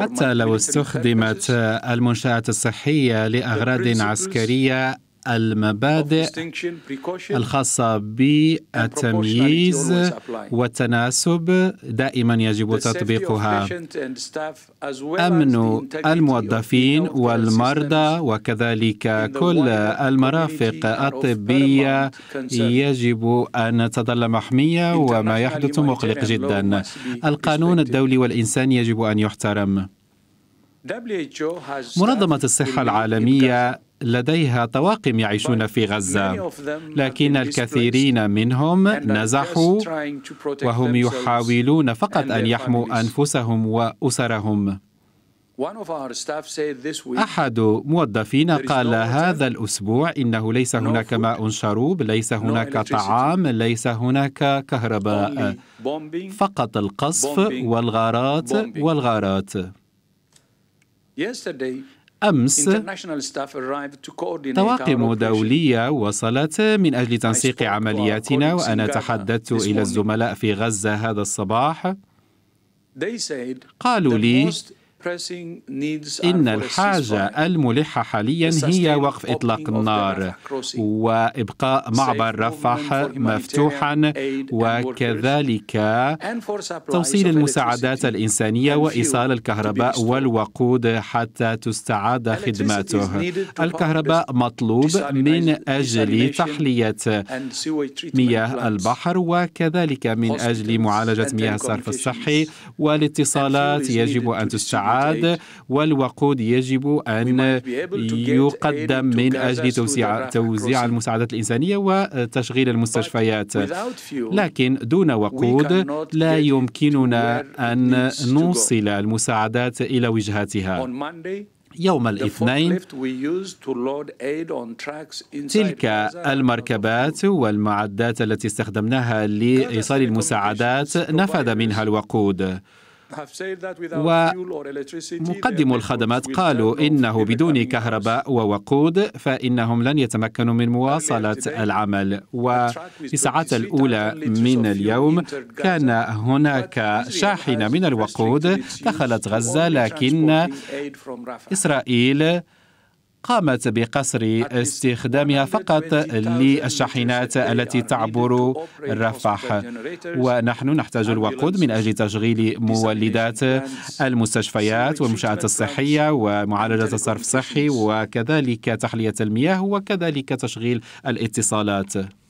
حتى لو استخدمت المنشآت الصحية لأغراض عسكرية المبادئ الخاصة بالتمييز والتناسب دائما يجب تطبيقها أمن الموظفين والمرضى وكذلك كل المرافق الطبية يجب أن تظل محمية وما يحدث مقلق جدا القانون الدولي والإنساني يجب أن يحترم منظمة الصحة العالمية لديها طواقم يعيشون في غزة لكن الكثيرين منهم نزحوا وهم يحاولون فقط أن يحموا أنفسهم وأسرهم أحد موظفينا قال هذا الأسبوع إنه ليس هناك ماء شروب ليس هناك طعام ليس هناك كهرباء فقط القصف والغارات والغارات أمس طواقم دولية وصلت من أجل تنسيق عملياتنا وأنا تحدثت إلى الزملاء في غزة هذا الصباح قالوا لي إن الحاجة الملحة حاليا هي وقف إطلاق النار وإبقاء معبر رفح مفتوحا وكذلك توصيل المساعدات الإنسانية وإيصال الكهرباء والوقود حتى تستعاد خدماته الكهرباء مطلوب من أجل تحلية مياه البحر وكذلك من أجل معالجة مياه الصرف الصحي والاتصالات يجب أن تستعاد الابعاد والوقود يجب ان يقدم من اجل توسيع توزيع المساعدات الانسانيه وتشغيل المستشفيات لكن دون وقود لا يمكننا ان نوصل المساعدات الى وجهاتها يوم الاثنين تلك المركبات والمعدات التي استخدمناها لايصال المساعدات نفذ منها الوقود ومقدم الخدمات قالوا إنه بدون كهرباء ووقود فإنهم لن يتمكنوا من مواصلة العمل وفي الساعات الأولى من اليوم كان هناك شاحنة من الوقود دخلت غزة لكن إسرائيل قامت بقصر استخدامها فقط للشاحنات التي تعبر رفح ونحن نحتاج الوقود من أجل تشغيل مولدات المستشفيات والمنشآت الصحية ومعالجة الصرف الصحي وكذلك تحلية المياه وكذلك تشغيل الاتصالات